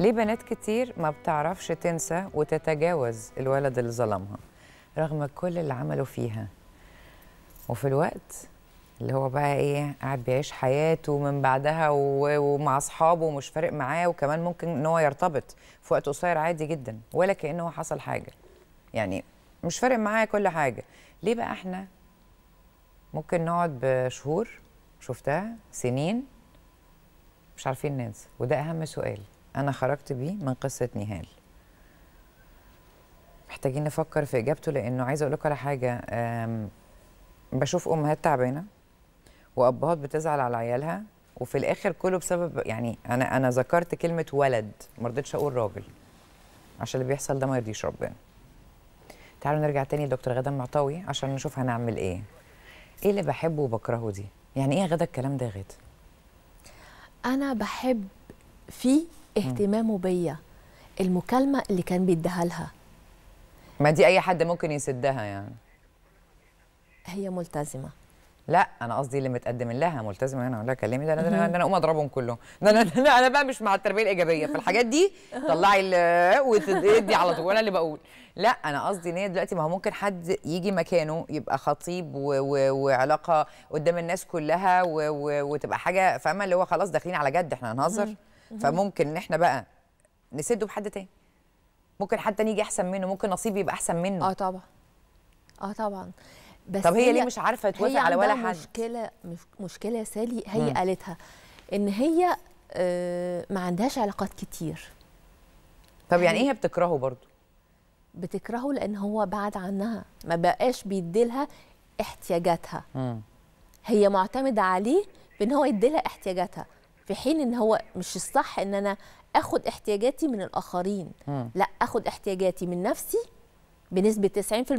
ليه بنات كتير ما بتعرفش تنسى وتتجاوز الولد اللي ظلمها رغم كل اللي عمله فيها وفي الوقت اللي هو بقى ايه قاعد بيعيش حياته من بعدها ومع اصحابه ومش فارق معاه وكمان ممكن ان هو يرتبط في وقت قصير عادي جدا ولا كانه حصل حاجه يعني مش فارق معايا كل حاجه ليه بقى احنا ممكن نقعد بشهور شفتها سنين مش عارفين ننسى وده اهم سؤال انا خرجت بيه من قصه نهال محتاجين نفكر في اجابته لانه عايزه اقول لكم على حاجه بشوف امهات تعبانه وابهات بتزعل على عيالها وفي الاخر كله بسبب يعني انا انا ذكرت كلمه ولد ما رضيتش اقول راجل عشان اللي بيحصل ده ما يرضيش ربنا تعالوا نرجع تاني لدكتور غدا معطوي عشان نشوف هنعمل ايه ايه اللي بحبه وبكرهه دي يعني ايه غدا الكلام ده غدا انا بحب فيه اهتمامه بيا المكالمه اللي كان بيديها لها ما دي اي حد ممكن يسدها يعني هي ملتزمه لا انا قصدي اللي متقدم لها ملتزمه انا اقول لها كلمي ده انا ده انا اقوم اضربهم كلهم انا انا بقى مش مع التربيه الايجابيه في الحاجات دي طلعي وتدي على طول انا اللي بقول لا انا قصدي ان هي دلوقتي ما هو ممكن حد يجي مكانه يبقى خطيب وعلاقه قدام الناس كلها وتبقى حاجه فاهمه اللي هو خلاص داخلين على جد احنا هنهزر فممكن ان احنا بقى نسده بحد تاني ممكن حد تاني يجي احسن منه ممكن نصيبي يبقى احسن منه اه طبعا اه طبعا بس طب هي, هي ليه مش عارفه توافق على ولا حد مشكله مشكله يا سالي هي مم. قالتها ان هي آه، ما عندهاش علاقات كتير طب يعني ايه هي بتكرهه برضو بتكرهه لان هو بعد عنها ما بقاش بيديلها احتياجاتها مم. هي معتمده عليه بان هو يديلها احتياجاتها في حين ان هو مش الصح ان انا اخد احتياجاتي من الاخرين م. لا اخد احتياجاتي من نفسي بنسبه 90%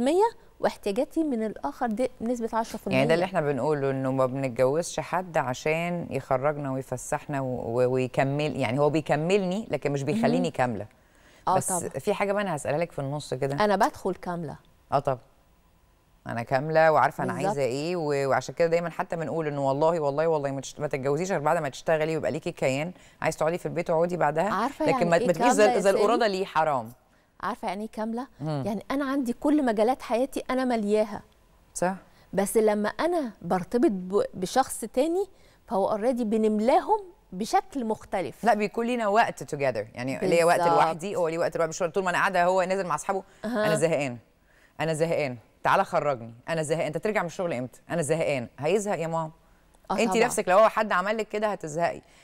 واحتياجاتي من الاخر دي بنسبه 10% يعني ده اللي احنا بنقوله انه ما بنتجوزش حد عشان يخرجنا ويفسحنا ويكمل يعني هو بيكملني لكن مش بيخليني كامله آه، بس آه طبعا. في حاجه بقى انا هسالها لك في النص كده انا بدخل كامله اه طبعا انا كامله وعارفه انا عايزه ايه وعشان كده دايما حتى بنقول انه والله والله والله ما تتجوزيش غير بعد ما تشتغلي ويبقى ليكي كيان عايزه تقعدي في البيت اقعدي بعدها عارفة لكن يعني ما إيه اذا زي القراده ليه حرام عارفه يعني ايه كامله مم. يعني انا عندي كل مجالات حياتي انا ملياها صح بس لما انا برتبط بشخص تاني فهو اوريدي بنملاهم بشكل مختلف لا بيكون لينا وقت توجذر يعني ليا وقت لوحدي هو ليه وقت لوحدي مش طول ما انا قاعده هو نازل مع اصحابه أه. انا زهقان انا زهقان تعالى خرجني انا زهقان انت ترجع من الشغل امتى انا زهقان هيزهق يا ماما آه انت نفسك لو هو حد عمل لك كده هتزهقي